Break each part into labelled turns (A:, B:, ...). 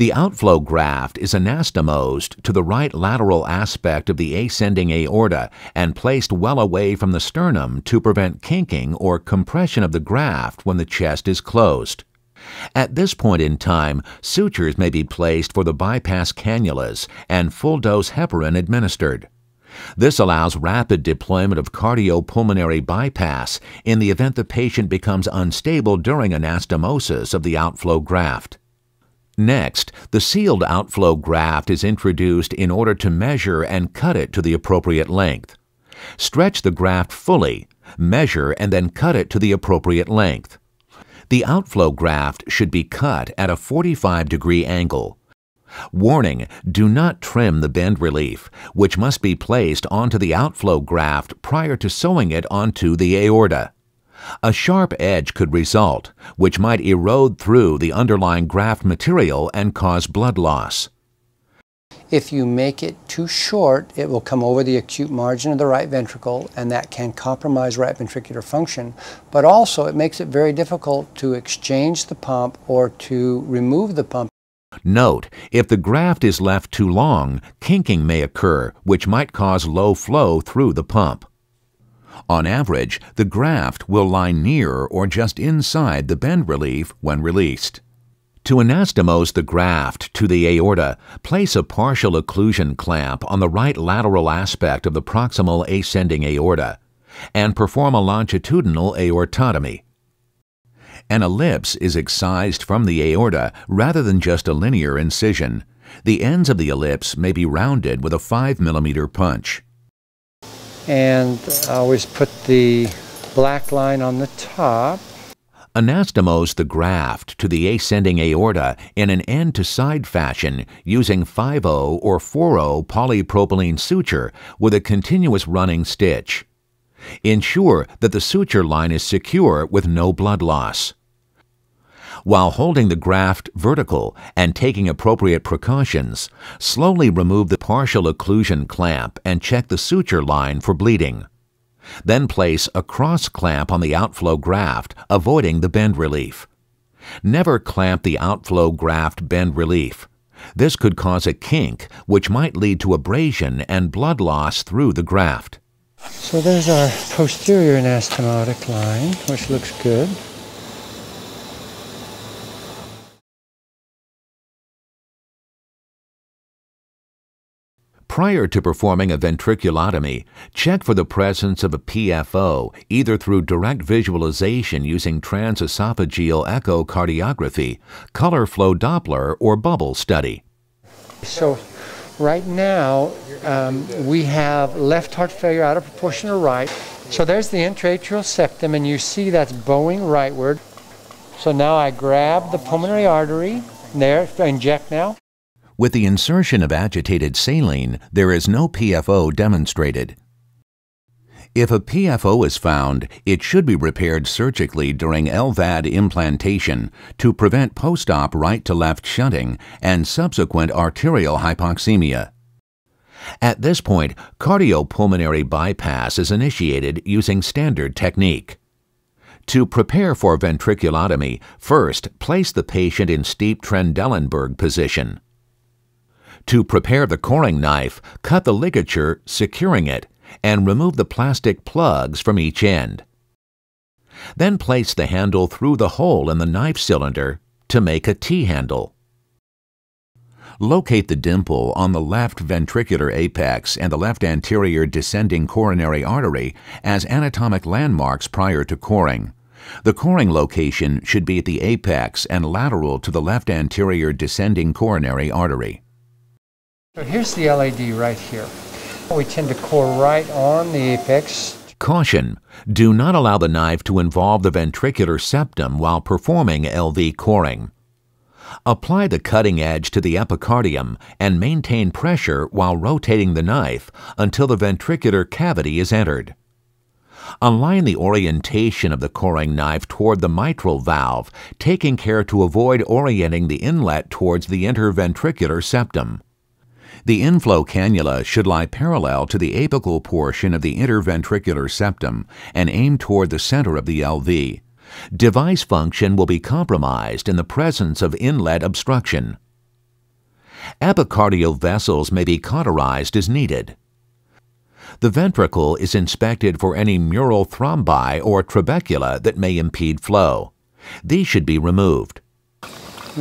A: The outflow graft is anastomosed to the right lateral aspect of the ascending aorta and placed well away from the sternum to prevent kinking or compression of the graft when the chest is closed. At this point in time, sutures may be placed for the bypass cannulas and full-dose heparin administered. This allows rapid deployment of cardiopulmonary bypass in the event the patient becomes unstable during anastomosis of the outflow graft. Next, the sealed outflow graft is introduced in order to measure and cut it to the appropriate length. Stretch the graft fully, measure and then cut it to the appropriate length. The outflow graft should be cut at a 45 degree angle. Warning, do not trim the bend relief, which must be placed onto the outflow graft prior to sewing it onto the aorta. A sharp edge could result, which might erode through the underlying graft material and cause blood loss.
B: If you make it too short, it will come over the acute margin of the right ventricle, and that can compromise right ventricular function. But also, it makes it very difficult to exchange the pump or to remove the pump.
A: Note, if the graft is left too long, kinking may occur, which might cause low flow through the pump. On average, the graft will lie near or just inside the bend relief when released. To anastomose the graft to the aorta, place a partial occlusion clamp on the right lateral aspect of the proximal ascending aorta and perform a longitudinal aortotomy. An ellipse is excised from the aorta rather than just a linear incision. The ends of the ellipse may be rounded with a 5 mm punch
B: and I always put the black line on the top.
A: Anastomose the graft to the ascending aorta in an end to side fashion using 5 or 4 polypropylene suture with a continuous running stitch. Ensure that the suture line is secure with no blood loss. While holding the graft vertical and taking appropriate precautions, slowly remove the partial occlusion clamp and check the suture line for bleeding. Then place a cross clamp on the outflow graft, avoiding the bend relief. Never clamp the outflow graft bend relief. This could cause a kink, which might lead to abrasion and blood loss through the graft.
B: So there's our posterior anastomotic line, which looks good.
A: Prior to performing a ventriculotomy, check for the presence of a PFO either through direct visualization using transesophageal echocardiography, color flow Doppler, or bubble study.
B: So, right now, um, we have left heart failure out of proportion to right. So, there's the intraatrial septum, and you see that's bowing rightward. So, now I grab the pulmonary artery there, inject now.
A: With the insertion of agitated saline, there is no PFO demonstrated. If a PFO is found, it should be repaired surgically during LVAD implantation to prevent post-op right-to-left shunting and subsequent arterial hypoxemia. At this point, cardiopulmonary bypass is initiated using standard technique. To prepare for ventriculotomy, first place the patient in steep Trendelenburg position. To prepare the coring knife, cut the ligature, securing it, and remove the plastic plugs from each end. Then place the handle through the hole in the knife cylinder to make a T-handle. Locate the dimple on the left ventricular apex and the left anterior descending coronary artery as anatomic landmarks prior to coring. The coring location should be at the apex and lateral to the left anterior descending coronary artery.
B: So here's the LED right here. We tend to core right on the apex.
A: Caution! Do not allow the knife to involve the ventricular septum while performing LV coring. Apply the cutting edge to the epicardium and maintain pressure while rotating the knife until the ventricular cavity is entered. Align the orientation of the coring knife toward the mitral valve, taking care to avoid orienting the inlet towards the interventricular septum. The inflow cannula should lie parallel to the apical portion of the interventricular septum and aim toward the center of the LV. Device function will be compromised in the presence of inlet obstruction. Epicardial vessels may be cauterized as needed. The ventricle is inspected for any mural thrombi or trabecula that may impede flow. These should be removed.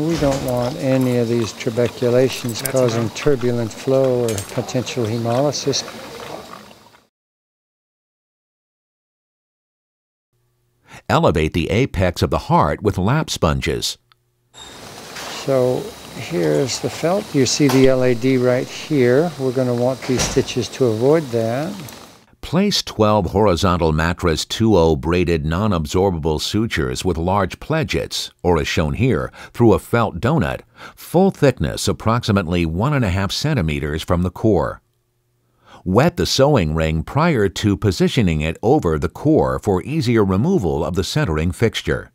B: We don't want any of these trabeculations That's causing enough. turbulent flow or potential hemolysis.
A: Elevate the apex of the heart with lap sponges.
B: So here's the felt. You see the LAD right here. We're going to want these stitches to avoid that.
A: Place 12 horizontal mattress 2O braided non absorbable sutures with large pledgets, or as shown here, through a felt donut, full thickness approximately 1.5 centimeters from the core. Wet the sewing ring prior to positioning it over the core for easier removal of the centering fixture.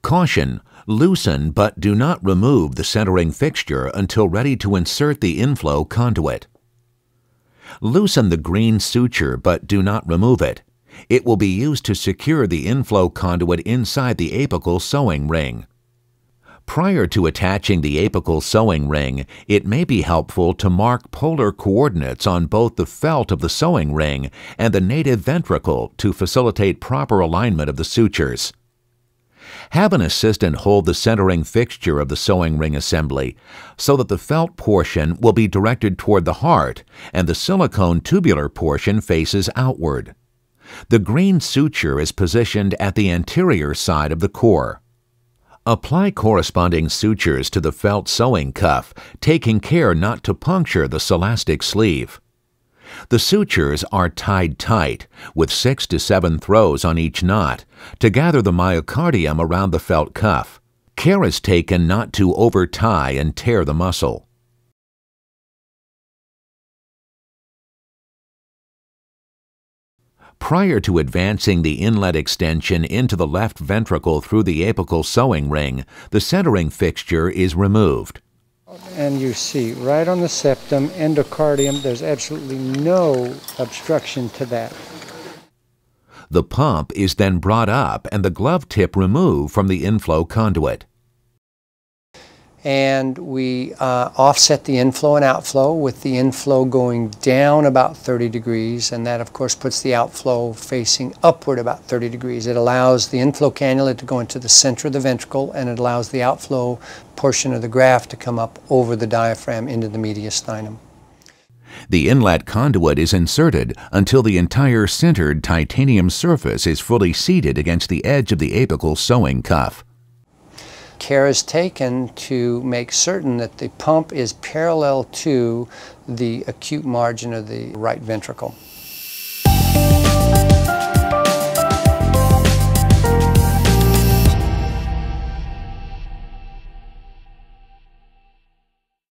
A: Caution! Loosen but do not remove the centering fixture until ready to insert the inflow conduit. Loosen the green suture but do not remove it. It will be used to secure the inflow conduit inside the apical sewing ring. Prior to attaching the apical sewing ring, it may be helpful to mark polar coordinates on both the felt of the sewing ring and the native ventricle to facilitate proper alignment of the sutures. Have an assistant hold the centering fixture of the sewing ring assembly so that the felt portion will be directed toward the heart and the silicone tubular portion faces outward. The green suture is positioned at the anterior side of the core. Apply corresponding sutures to the felt sewing cuff, taking care not to puncture the celastic sleeve. The sutures are tied tight, with six to seven throws on each knot, to gather the myocardium around the felt cuff. Care is taken not to over tie and tear the muscle. Prior to advancing the inlet extension into the left ventricle through the apical sewing ring, the centering fixture is removed.
B: And you see right on the septum, endocardium, there's absolutely no obstruction to that.
A: The pump is then brought up and the glove tip removed from the inflow conduit
B: and we uh, offset the inflow and outflow with the inflow going down about 30 degrees and that of course puts the outflow facing upward about 30 degrees. It allows the inflow cannula to go into the center of the ventricle and it allows the outflow portion of the graft to come up over the diaphragm into the mediastinum.
A: The inlet conduit is inserted until the entire centered titanium surface is fully seated against the edge of the apical sewing cuff
B: care is taken to make certain that the pump is parallel to the acute margin of the right ventricle.